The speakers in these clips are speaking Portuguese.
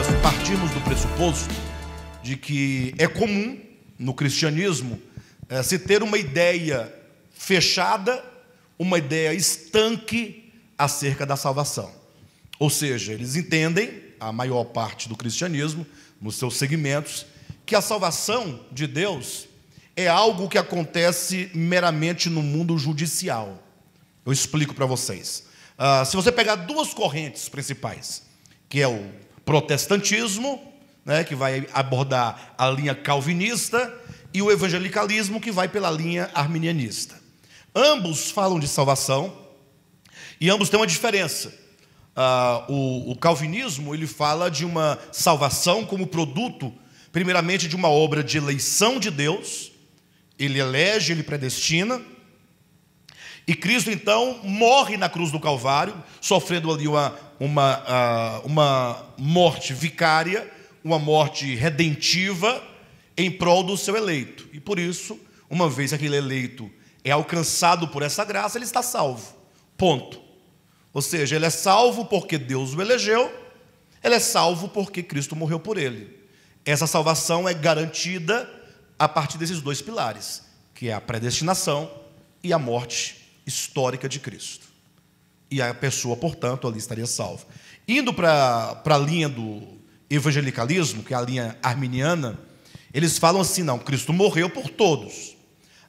nós partimos do pressuposto de que é comum no cristianismo é, se ter uma ideia fechada, uma ideia estanque acerca da salvação. Ou seja, eles entendem, a maior parte do cristianismo, nos seus segmentos, que a salvação de Deus é algo que acontece meramente no mundo judicial. Eu explico para vocês. Ah, se você pegar duas correntes principais, que é o protestantismo, né, que vai abordar a linha calvinista, e o evangelicalismo, que vai pela linha arminianista. Ambos falam de salvação e ambos têm uma diferença. Ah, o, o calvinismo ele fala de uma salvação como produto, primeiramente, de uma obra de eleição de Deus, ele elege, ele predestina. E Cristo então morre na cruz do Calvário, sofrendo ali uma uma, ah, uma morte vicária, uma morte redentiva em prol do seu eleito. E por isso, uma vez aquele eleito é alcançado por essa graça, ele está salvo. Ponto. Ou seja, ele é salvo porque Deus o elegeu, ele é salvo porque Cristo morreu por ele. Essa salvação é garantida a partir desses dois pilares, que é a predestinação e a morte histórica de Cristo e a pessoa, portanto, ali estaria salva. Indo para a linha do evangelicalismo, que é a linha arminiana, eles falam assim: não, Cristo morreu por todos.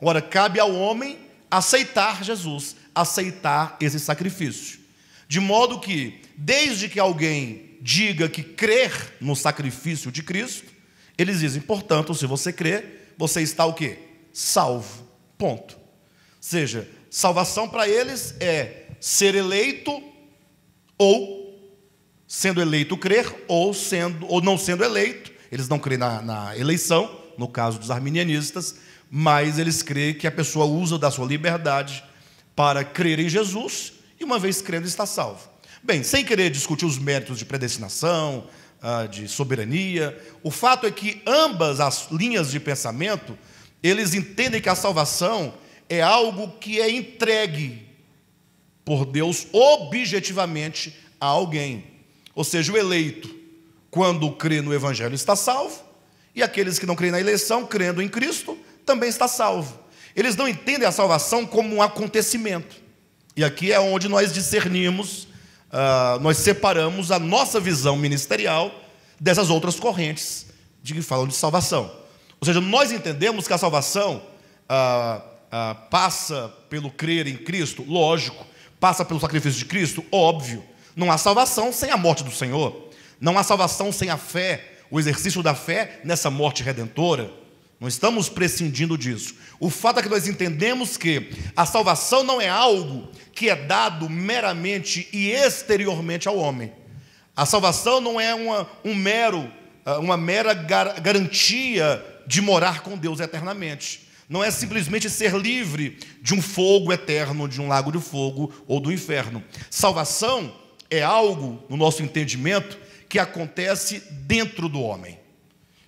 Agora, cabe ao homem aceitar Jesus, aceitar esse sacrifício. De modo que, desde que alguém diga que crer no sacrifício de Cristo, eles dizem, portanto, se você crer, você está o quê? Salvo. Ponto. Ou seja, salvação para eles é ser eleito ou sendo eleito crer ou sendo ou não sendo eleito. Eles não creem na, na eleição, no caso dos arminianistas, mas eles creem que a pessoa usa da sua liberdade para crer em Jesus e uma vez crendo está salvo. Bem, sem querer discutir os méritos de predestinação, ah, de soberania, o fato é que ambas as linhas de pensamento, eles entendem que a salvação é algo que é entregue por Deus objetivamente a alguém. Ou seja, o eleito, quando crê no Evangelho, está salvo, e aqueles que não creem na eleição, crendo em Cristo, também está salvo. Eles não entendem a salvação como um acontecimento. E aqui é onde nós discernimos, uh, nós separamos a nossa visão ministerial dessas outras correntes de que falam de salvação. Ou seja, nós entendemos que a salvação ah, ah, passa pelo crer em Cristo, lógico, Passa pelo sacrifício de Cristo? Óbvio. Não há salvação sem a morte do Senhor. Não há salvação sem a fé, o exercício da fé nessa morte redentora. Não estamos prescindindo disso. O fato é que nós entendemos que a salvação não é algo que é dado meramente e exteriormente ao homem. A salvação não é uma, um mero, ah, uma mera garantia de morar com Deus eternamente. Não é simplesmente ser livre de um fogo eterno, de um lago de fogo ou do inferno. Salvação é algo, no nosso entendimento, que acontece dentro do homem.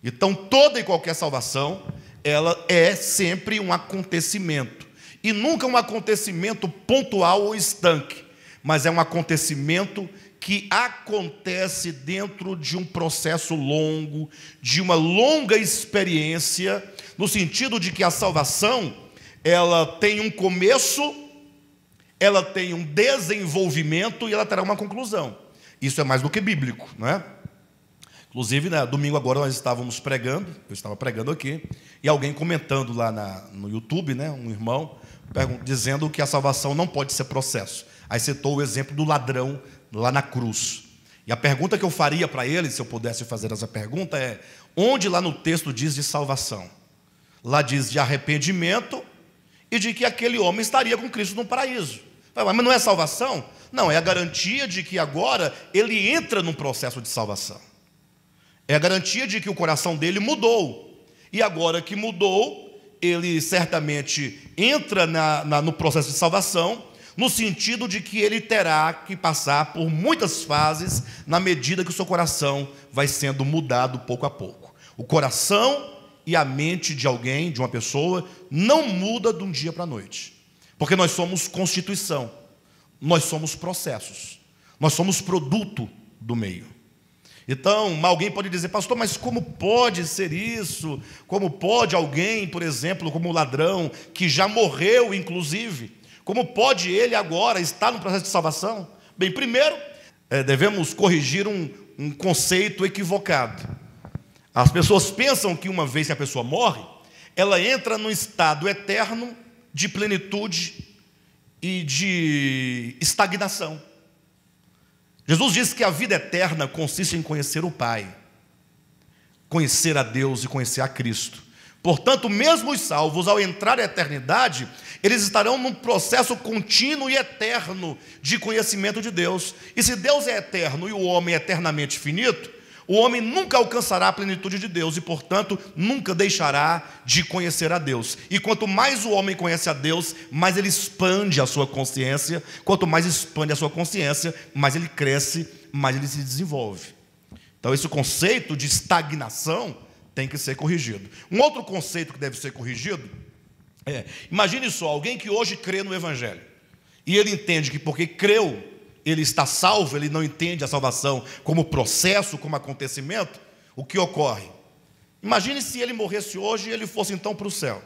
Então, toda e qualquer salvação, ela é sempre um acontecimento. E nunca um acontecimento pontual ou estanque, mas é um acontecimento que acontece dentro de um processo longo, de uma longa experiência, no sentido de que a salvação, ela tem um começo, ela tem um desenvolvimento e ela terá uma conclusão. Isso é mais do que bíblico, não é? Inclusive, né, domingo agora nós estávamos pregando, eu estava pregando aqui, e alguém comentando lá na, no YouTube, né, um irmão, dizendo que a salvação não pode ser processo. Aí citou o exemplo do ladrão lá na cruz. E a pergunta que eu faria para ele, se eu pudesse fazer essa pergunta, é: onde lá no texto diz de salvação? Lá diz de arrependimento e de que aquele homem estaria com Cristo no paraíso. Mas não é salvação? Não, é a garantia de que agora ele entra num processo de salvação. É a garantia de que o coração dele mudou. E agora que mudou, ele certamente entra na, na, no processo de salvação no sentido de que ele terá que passar por muitas fases na medida que o seu coração vai sendo mudado pouco a pouco. O coração e a mente de alguém, de uma pessoa, não muda de um dia para a noite, porque nós somos constituição, nós somos processos, nós somos produto do meio. Então, alguém pode dizer, pastor, mas como pode ser isso? Como pode alguém, por exemplo, como o ladrão, que já morreu, inclusive, como pode ele agora estar no processo de salvação? Bem, primeiro, é, devemos corrigir um, um conceito equivocado. As pessoas pensam que uma vez que a pessoa morre, ela entra num estado eterno de plenitude e de estagnação. Jesus disse que a vida eterna consiste em conhecer o Pai, conhecer a Deus e conhecer a Cristo. Portanto, mesmo os salvos, ao entrar na eternidade, eles estarão num processo contínuo e eterno de conhecimento de Deus. E se Deus é eterno e o homem é eternamente finito, o homem nunca alcançará a plenitude de Deus e, portanto, nunca deixará de conhecer a Deus. E quanto mais o homem conhece a Deus, mais ele expande a sua consciência. Quanto mais expande a sua consciência, mais ele cresce, mais ele se desenvolve. Então, esse conceito de estagnação tem que ser corrigido. Um outro conceito que deve ser corrigido é: imagine só, alguém que hoje crê no Evangelho e ele entende que porque creu, ele está salvo, ele não entende a salvação como processo, como acontecimento, o que ocorre? Imagine se ele morresse hoje e ele fosse então para o céu.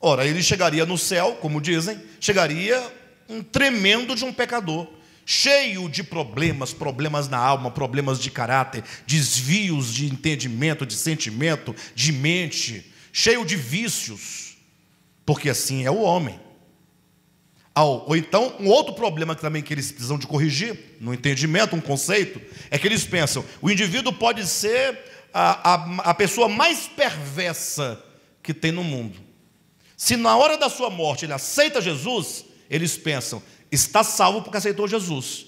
Ora, ele chegaria no céu, como dizem, chegaria um tremendo de um pecador cheio de problemas, problemas na alma, problemas de caráter, desvios de entendimento, de sentimento, de mente, cheio de vícios, porque assim é o homem. Ou então, um outro problema também que eles precisam de corrigir, no entendimento, um conceito, é que eles pensam, o indivíduo pode ser a, a, a pessoa mais perversa que tem no mundo. Se na hora da sua morte ele aceita Jesus, eles pensam, está salvo porque aceitou Jesus.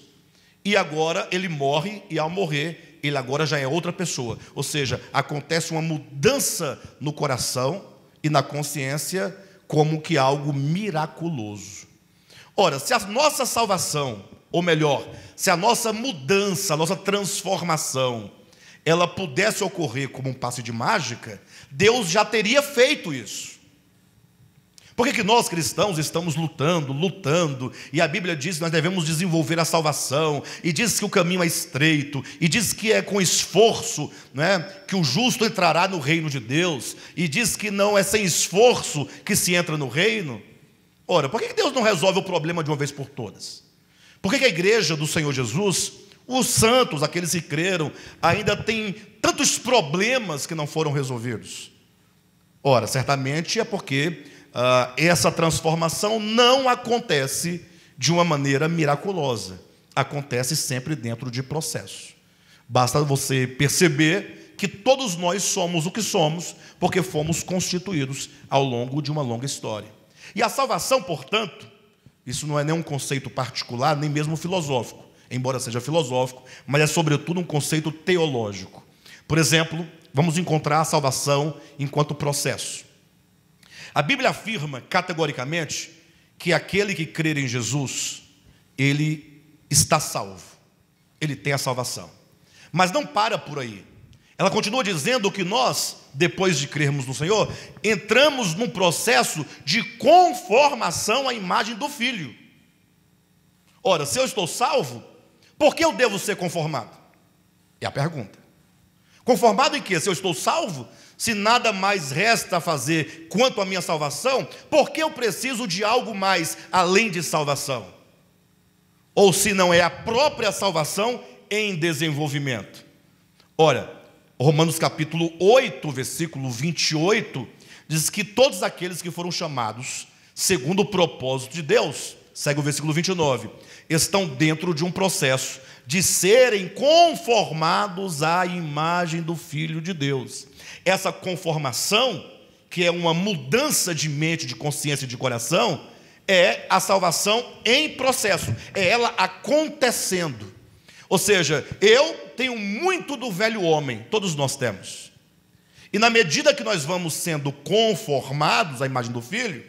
E agora ele morre, e ao morrer, ele agora já é outra pessoa. Ou seja, acontece uma mudança no coração e na consciência, como que algo miraculoso. Ora, se a nossa salvação, ou melhor, se a nossa mudança, a nossa transformação, ela pudesse ocorrer como um passe de mágica, Deus já teria feito isso. Por que, que nós cristãos estamos lutando, lutando? E a Bíblia diz que nós devemos desenvolver a salvação, e diz que o caminho é estreito, e diz que é com esforço né, que o justo entrará no reino de Deus, e diz que não é sem esforço que se entra no reino. Ora, por que Deus não resolve o problema de uma vez por todas? Por que a igreja do Senhor Jesus, os santos, aqueles que creram, ainda tem tantos problemas que não foram resolvidos? Ora, certamente é porque ah, essa transformação não acontece de uma maneira miraculosa. Acontece sempre dentro de processo. Basta você perceber que todos nós somos o que somos, porque fomos constituídos ao longo de uma longa história. E a salvação, portanto, isso não é nem um conceito particular, nem mesmo filosófico, embora seja filosófico, mas é sobretudo um conceito teológico. Por exemplo, vamos encontrar a salvação enquanto processo. A Bíblia afirma categoricamente que aquele que crer em Jesus, ele está salvo, ele tem a salvação. Mas não para por aí. Ela continua dizendo que nós, depois de crermos no Senhor, entramos num processo de conformação à imagem do Filho. Ora, se eu estou salvo, por que eu devo ser conformado? É a pergunta. Conformado em quê? Se eu estou salvo, se nada mais resta a fazer quanto à minha salvação, por que eu preciso de algo mais além de salvação? Ou se não é a própria salvação em desenvolvimento? Olha, Romanos capítulo 8, versículo 28, diz que todos aqueles que foram chamados segundo o propósito de Deus, segue o versículo 29, estão dentro de um processo de serem conformados à imagem do Filho de Deus. Essa conformação, que é uma mudança de mente, de consciência e de coração, é a salvação em processo, é ela acontecendo. Ou seja, eu tenho muito do velho homem, todos nós temos. E na medida que nós vamos sendo conformados à imagem do filho,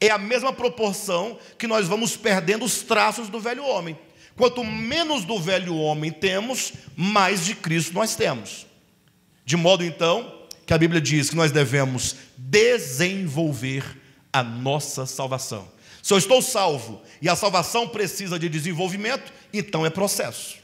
é a mesma proporção que nós vamos perdendo os traços do velho homem. Quanto menos do velho homem temos, mais de Cristo nós temos. De modo então que a Bíblia diz que nós devemos desenvolver a nossa salvação. Se eu estou salvo e a salvação precisa de desenvolvimento, então é processo.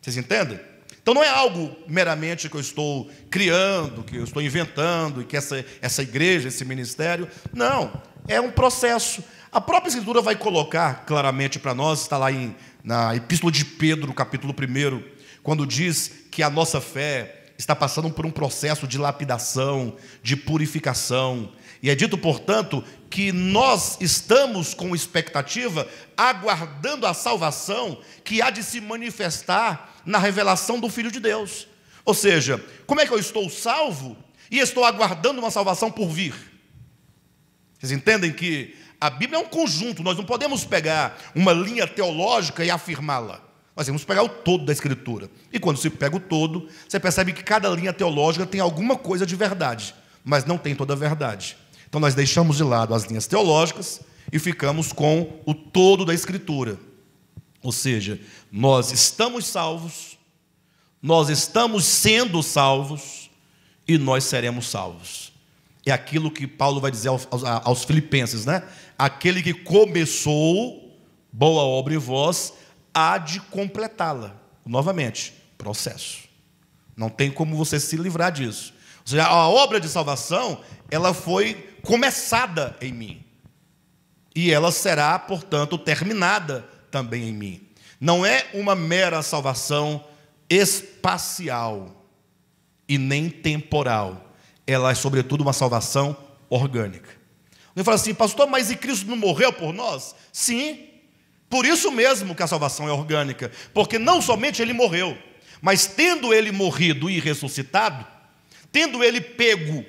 Vocês entendem? Então não é algo meramente que eu estou criando, que eu estou inventando, e que essa, essa igreja, esse ministério. Não, é um processo. A própria Escritura vai colocar claramente para nós, está lá em, na Epístola de Pedro, capítulo 1, quando diz que a nossa fé está passando por um processo de lapidação, de purificação. E é dito, portanto, que nós estamos com expectativa, aguardando a salvação que há de se manifestar na revelação do Filho de Deus. Ou seja, como é que eu estou salvo e estou aguardando uma salvação por vir? Vocês entendem que a Bíblia é um conjunto, nós não podemos pegar uma linha teológica e afirmá-la. Nós assim, vamos pegar o todo da Escritura. E quando se pega o todo, você percebe que cada linha teológica tem alguma coisa de verdade, mas não tem toda a verdade. Então nós deixamos de lado as linhas teológicas e ficamos com o todo da Escritura. Ou seja, nós estamos salvos, nós estamos sendo salvos e nós seremos salvos. É aquilo que Paulo vai dizer aos, aos, aos filipenses, né? Aquele que começou boa obra em vós há de completá-la. Novamente, processo. Não tem como você se livrar disso. Ou seja, a obra de salvação, ela foi começada em mim. E ela será, portanto, terminada também em mim. Não é uma mera salvação espacial e nem temporal. Ela é, sobretudo, uma salvação orgânica. Ele fala assim, pastor, mas e Cristo não morreu por nós? Sim, por isso mesmo que a salvação é orgânica, porque não somente ele morreu, mas tendo ele morrido e ressuscitado, tendo ele pego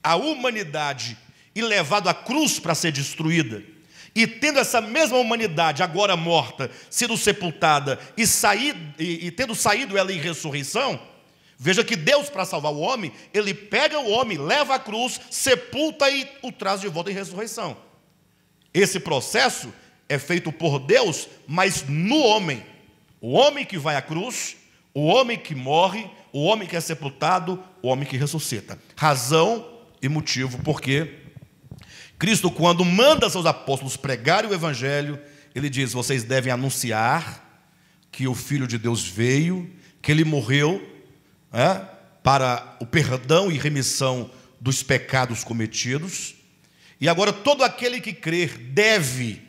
a humanidade e levado à cruz para ser destruída, e tendo essa mesma humanidade agora morta, sido sepultada e, saído, e, e tendo saído ela em ressurreição, veja que Deus, para salvar o homem, ele pega o homem, leva à cruz, sepulta e o traz de volta em ressurreição. Esse processo é feito por Deus, mas no homem. O homem que vai à cruz, o homem que morre, o homem que é sepultado, o homem que ressuscita. Razão e motivo porque Cristo, quando manda seus apóstolos pregarem o evangelho, ele diz: vocês devem anunciar que o Filho de Deus veio, que ele morreu é, para o perdão e remissão dos pecados cometidos. E agora todo aquele que crer deve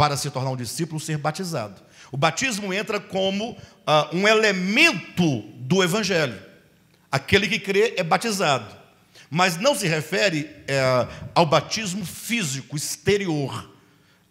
para se tornar um discípulo, ser batizado. O batismo entra como ah, um elemento do evangelho. Aquele que crê é batizado, mas não se refere eh, ao batismo físico exterior,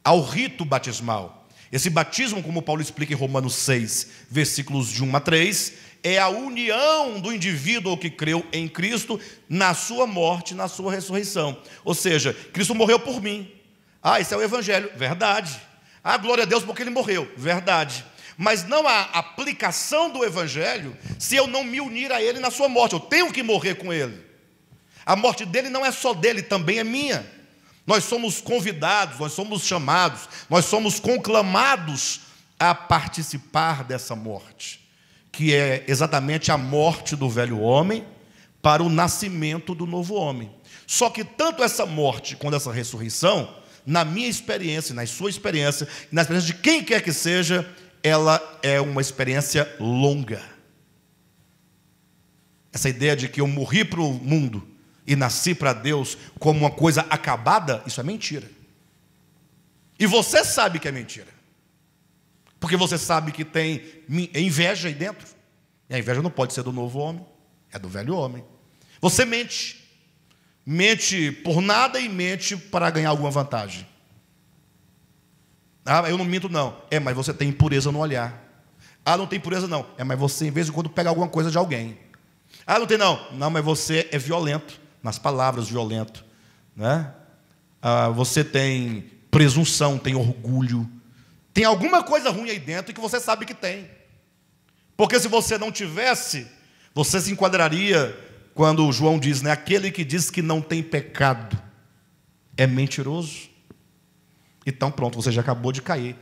ao rito batismal. Esse batismo, como Paulo explica em Romanos 6, versículos de 1 a 3, é a união do indivíduo que creu em Cristo na sua morte, na sua ressurreição. Ou seja, Cristo morreu por mim, ah, esse é o Evangelho. Verdade. Ah, glória a Deus porque ele morreu. Verdade. Mas não há aplicação do Evangelho se eu não me unir a ele na sua morte. Eu tenho que morrer com ele. A morte dele não é só dele, também é minha. Nós somos convidados, nós somos chamados, nós somos conclamados a participar dessa morte, que é exatamente a morte do velho homem para o nascimento do novo homem. Só que tanto essa morte quanto essa ressurreição na minha experiência, na sua experiência, na experiência de quem quer que seja, ela é uma experiência longa. Essa ideia de que eu morri para o mundo e nasci para Deus como uma coisa acabada, isso é mentira. E você sabe que é mentira. Porque você sabe que tem é inveja aí dentro. E a inveja não pode ser do novo homem, é do velho homem. Você mente mente por nada e mente para ganhar alguma vantagem. Ah, eu não minto, não. É, mas você tem impureza no olhar. Ah, não tem impureza, não. É, mas você, em vez de quando, pega alguma coisa de alguém. Ah, não tem, não. Não, mas você é violento. Nas palavras, violento. Né? Ah, você tem presunção, tem orgulho. Tem alguma coisa ruim aí dentro que você sabe que tem. Porque se você não tivesse, você se enquadraria quando João diz, né, aquele que diz que não tem pecado é mentiroso. Então, pronto, você já acabou de cair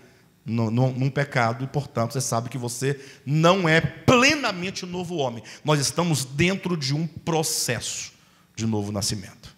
num, num pecado e, portanto, você sabe que você não é plenamente novo homem. Nós estamos dentro de um processo de novo nascimento.